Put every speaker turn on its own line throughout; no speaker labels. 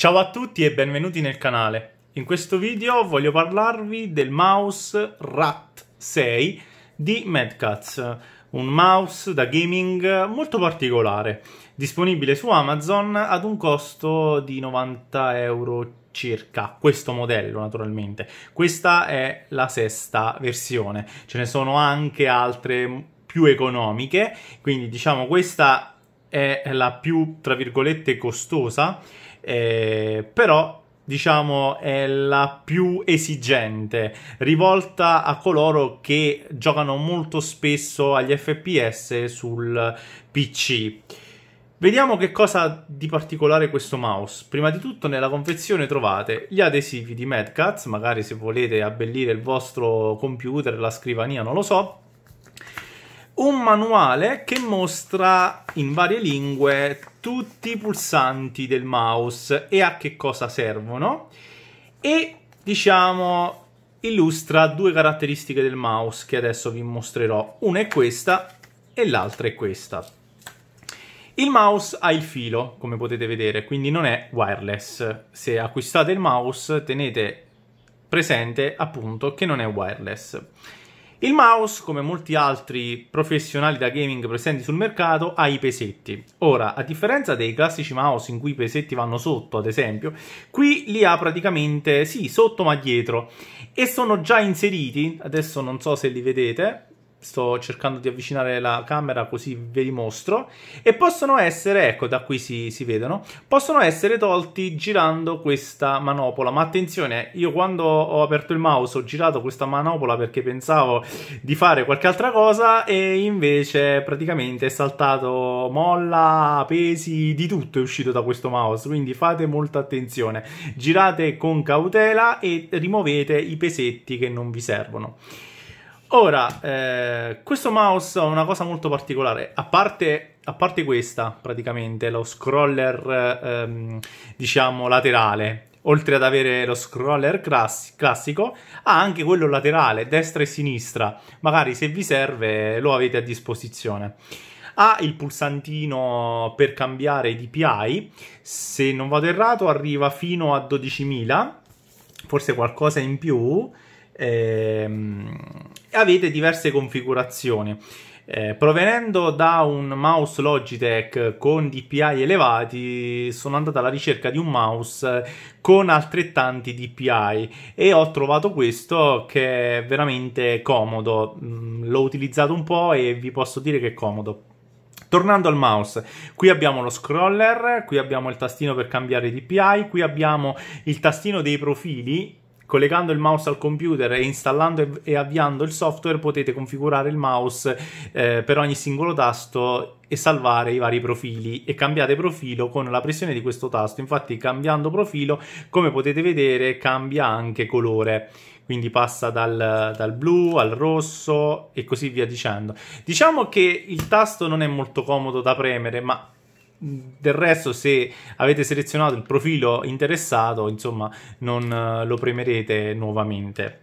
Ciao a tutti e benvenuti nel canale. In questo video voglio parlarvi del mouse RAT 6 di Madcats, un mouse da gaming molto particolare, disponibile su Amazon ad un costo di 90 euro circa, questo modello naturalmente. Questa è la sesta versione, ce ne sono anche altre più economiche, quindi diciamo questa è la più, tra virgolette, costosa eh, però diciamo è la più esigente, rivolta a coloro che giocano molto spesso agli FPS sul PC. Vediamo che cosa di particolare questo mouse. Prima di tutto nella confezione trovate gli adesivi di Madcats, magari se volete abbellire il vostro computer, la scrivania, non lo so, un manuale che mostra in varie lingue tutti i pulsanti del mouse e a che cosa servono e diciamo illustra due caratteristiche del mouse che adesso vi mostrerò. Una è questa e l'altra è questa. Il mouse ha il filo, come potete vedere, quindi non è wireless. Se acquistate il mouse tenete presente appunto che non è wireless. Il mouse, come molti altri professionali da gaming presenti sul mercato, ha i pesetti. Ora, a differenza dei classici mouse in cui i pesetti vanno sotto, ad esempio, qui li ha praticamente, sì, sotto ma dietro. E sono già inseriti, adesso non so se li vedete, sto cercando di avvicinare la camera così ve li mostro e possono essere, ecco da qui si, si, vedono, possono essere tolti girando questa manopola ma attenzione, eh, io quando ho aperto il mouse ho girato questa manopola perché pensavo di fare qualche altra cosa e invece praticamente è saltato molla, pesi, di tutto è uscito da questo mouse quindi fate molta attenzione, girate con cautela e rimuovete i pesetti che non vi servono. Ora, eh, questo mouse ha una cosa molto particolare, a parte, a parte questa praticamente, lo scroller ehm, diciamo laterale, oltre ad avere lo scroller class- classico, ha anche quello laterale, destra e sinistra, magari se vi serve lo avete a disposizione. Ha il pulsantino per cambiare DPI, se non vado errato arriva fino a 12.000, forse qualcosa in più, ehm, avete diverse configurazioni. Eh, provenendo da un mouse Logitech con DPI elevati, sono andato alla ricerca di un mouse con altrettanti DPI e ho trovato questo che è veramente comodo. Mm, l'ho utilizzato un po' e vi posso dire che è comodo. Tornando al mouse, qui abbiamo lo scroller, qui abbiamo il tastino per cambiare DPI, qui abbiamo il tastino dei profili collegando il mouse al computer e installando e avviando il software potete configurare il mouse eh, per ogni singolo tasto e salvare i vari profili e cambiate profilo con la pressione di questo tasto infatti cambiando profilo come potete vedere cambia anche colore quindi passa dal, dal, blu al rosso e così via dicendo. Diciamo che il tasto non è molto comodo da premere, ma del resto se avete selezionato il profilo interessato insomma non eh, lo premerete nuovamente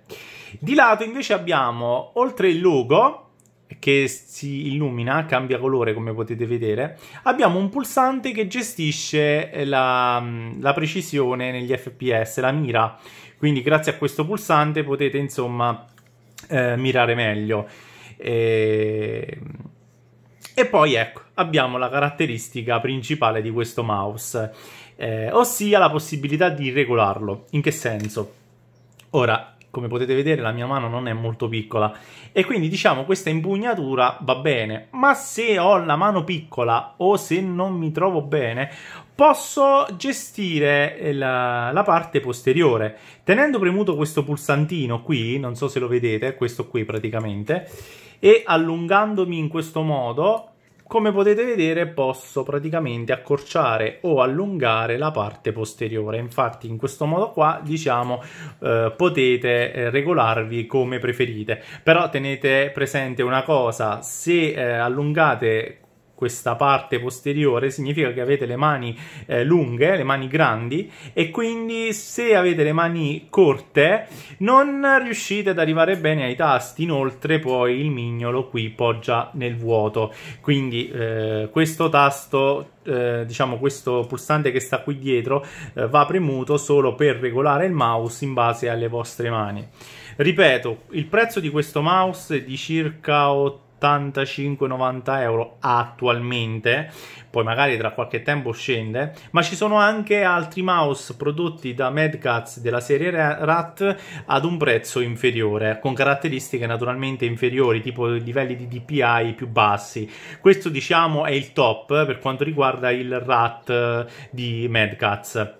di lato invece abbiamo oltre il logo che si illumina, cambia colore come potete vedere, abbiamo un pulsante che gestisce la, mm, la, precisione negli fps, la mira, quindi grazie a questo pulsante potete insomma eh, mirare meglio. E ehm, e poi ecco, abbiamo la caratteristica principale di questo mouse, eh, ossia la possibilità di regolarlo. In che senso? Ora, come potete vedere la mia mano non è molto piccola e quindi diciamo questa impugnatura va bene, ma se ho la mano piccola o se non mi trovo bene posso gestire eh, la, la parte posteriore tenendo premuto questo pulsantino qui, non so se lo vedete, questo qui praticamente e allungandomi in questo modo come potete vedere posso praticamente accorciare o allungare la parte posteriore infatti in questo modo qua diciamo eh, potete eh, regolarvi come preferite però tenete presente una cosa se eh, allungate questa parte posteriore significa che avete le mani eh, lunghe, le mani grandi e quindi se avete le mani corte non riuscite ad arrivare bene ai tasti, inoltre poi il mignolo qui poggia nel vuoto, quindi eh, questo tasto eh, diciamo questo pulsante che sta qui dietro eh, va premuto solo per regolare il mouse in base alle vostre mani ripeto il prezzo di questo mouse è di circa 8 85-90 euro attualmente, poi magari tra qualche tempo scende, ma ci sono anche altri mouse prodotti da Medcats della serie RAT ad un prezzo inferiore, con caratteristiche naturalmente inferiori, tipo livelli di DPI più bassi. Questo diciamo è il top per quanto riguarda il RAT di Medcats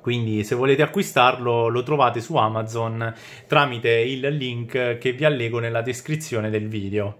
quindi se volete acquistarlo lo trovate su Amazon tramite il link che vi allego nella descrizione del video.